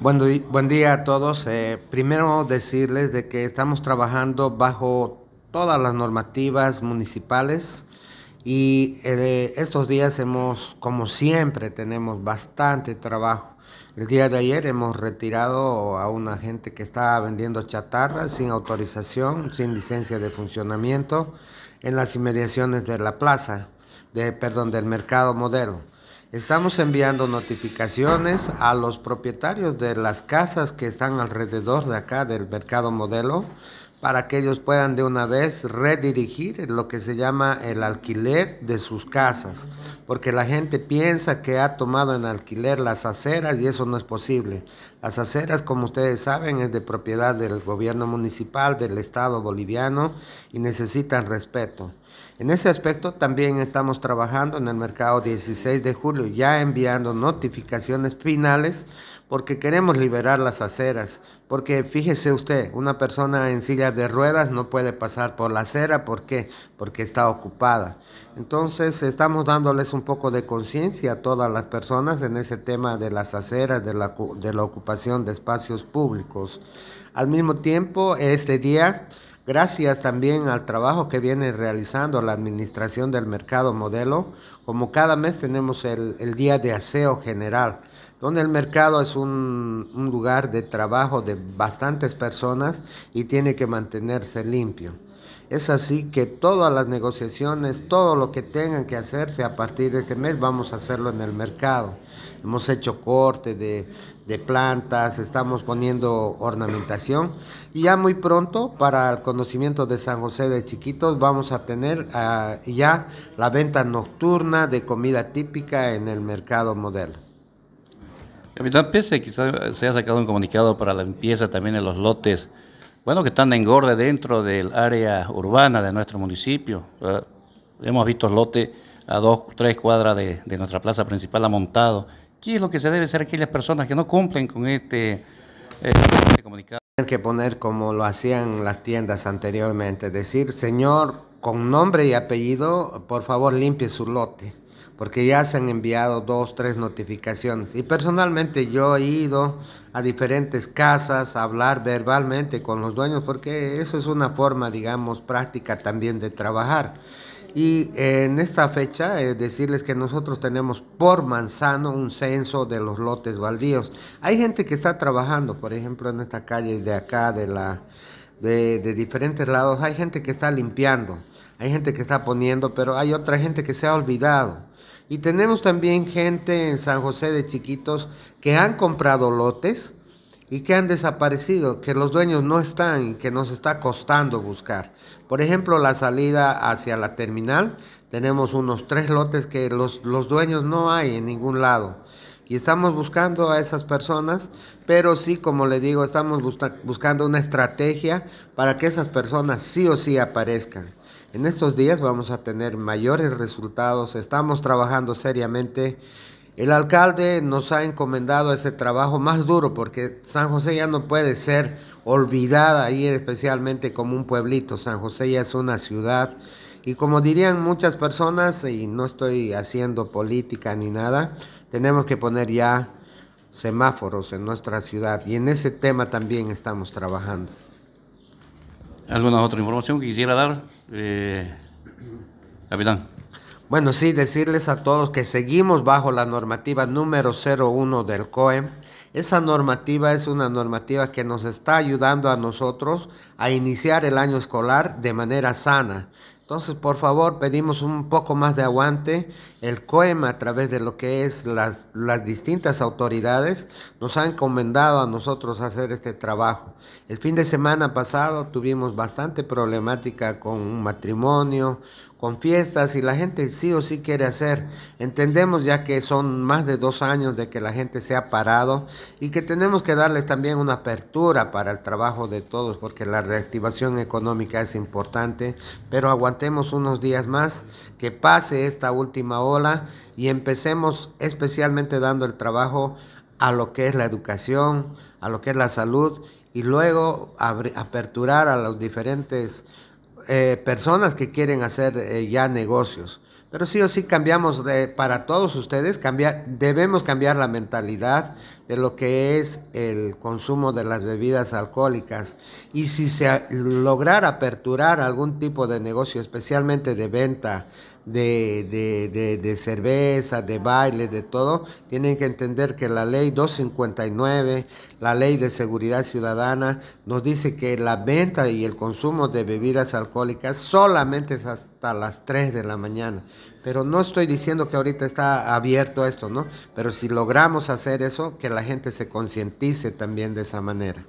Buen, día a todos. Eh, primero decirles de que estamos trabajando bajo todas las normativas municipales y eh, estos días hemos, como siempre, tenemos bastante trabajo. El día de ayer hemos retirado a una gente que estaba vendiendo chatarra sin autorización, sin licencia de funcionamiento, en las inmediaciones de la plaza, de, perdón, del mercado modelo. Estamos enviando notificaciones a los propietarios de las casas que están alrededor de acá del mercado modelo para que ellos puedan de una vez redirigir lo que se llama el alquiler de sus casas, porque la gente piensa que ha tomado en alquiler las aceras y eso no es posible. Las aceras, como ustedes saben, es de propiedad del gobierno municipal, del Estado boliviano y necesitan respeto. En ese aspecto también estamos trabajando en el mercado 16 de julio, ya enviando notificaciones finales porque queremos liberar las aceras, porque fíjese usted, una persona en silla de ruedas no puede pasar por la acera, ¿por qué? Porque está ocupada. Entonces estamos dándoles un poco de conciencia a todas las personas en ese tema de las aceras, de la, ocupación de espacios públicos. Al mismo tiempo, este día... Gracias también al trabajo que viene realizando la Administración del Mercado Modelo. Como cada mes tenemos el Día de Aseo General donde el mercado es un, lugar de trabajo de bastantes personas y tiene que mantenerse limpio. Es así que todas las negociaciones, todo lo que tengan que hacerse a partir de este mes, vamos a hacerlo en el mercado. Hemos hecho corte de, plantas, estamos poniendo ornamentación y ya muy pronto para el conocimiento de San José de Chiquitos vamos a tener ah, ya la venta nocturna de comida típica en el mercado modelo. Capitán, pese quizás se ha sacado un comunicado para la limpieza también en los lotes, bueno, que están de engorde dentro del área urbana de nuestro municipio. Hemos visto lotes a dos, tres cuadras de, nuestra plaza principal amontado. ¿Qué es lo que se debe hacer a aquellas personas que no cumplen con este, eh, este comunicado? este que poner como lo hacían las tiendas anteriormente, decir, señor, con nombre y apellido, por favor limpie su lote porque ya se han enviado dos, tres notificaciones. Y personalmente yo he ido a diferentes casas a hablar verbalmente con los dueños, porque eso es una forma, digamos, práctica también de trabajar. Y eh, en esta fecha, eh, decirles que nosotros tenemos por manzano un censo de los lotes baldíos. Hay gente que está trabajando, por ejemplo, en esta calle de acá, de, la, de diferentes lados, hay gente que está limpiando, hay gente que está poniendo, pero hay otra gente que se ha olvidado y tenemos también gente en San José de Chiquitos que han comprado lotes y que han desaparecido, que los dueños no están y que nos está costando buscar. Por ejemplo, la salida hacia la terminal, tenemos unos tres lotes que los, dueños no hay en ningún lado y estamos buscando a esas personas, pero sí, como le digo, estamos buscando una estrategia para que esas personas sí o sí aparezcan. En estos días vamos a tener mayores resultados, estamos trabajando seriamente. El alcalde nos ha encomendado ese trabajo más duro porque San José ya no puede ser olvidada ahí especialmente como un pueblito. San José ya es una ciudad y como dirían muchas personas, y no estoy haciendo política ni nada, tenemos que poner ya semáforos en nuestra ciudad y en ese tema también estamos trabajando. ¿Alguna otra información que quisiera dar, eh, capitán? Bueno, sí, decirles a todos que seguimos bajo la normativa número 01 del COE. Esa normativa es una normativa que nos está ayudando a nosotros a iniciar el año escolar de manera sana. Entonces, por favor, pedimos un poco más de aguante. El COEMA, a través de lo que es las, las distintas autoridades, nos ha encomendado a nosotros hacer este trabajo. El fin de semana pasado tuvimos bastante problemática con un matrimonio, con fiestas, y la gente sí o sí quiere hacer. Entendemos ya que son más de dos años de que la gente se ha parado y que tenemos que darles también una apertura para el trabajo de todos, porque la reactivación económica es importante, pero aguantar unos días más, que pase esta última ola y empecemos especialmente dando el trabajo a lo que es la educación, a lo que es la salud y luego aperturar a las diferentes eh, personas que quieren hacer eh, ya negocios. Pero sí o sí cambiamos para todos ustedes, cambiar, debemos cambiar la mentalidad, de lo que es el consumo de las bebidas alcohólicas. Y si se lograra aperturar algún tipo de negocio, especialmente de venta de, de, de cerveza, de baile, de todo, tienen que entender que la ley 259, la ley de seguridad ciudadana, nos dice que la venta y el consumo de bebidas alcohólicas solamente es hasta las 3 de la mañana pero no estoy diciendo que ahorita está abierto esto, ¿no? Pero si logramos hacer eso, que la gente se concientice también de esa manera.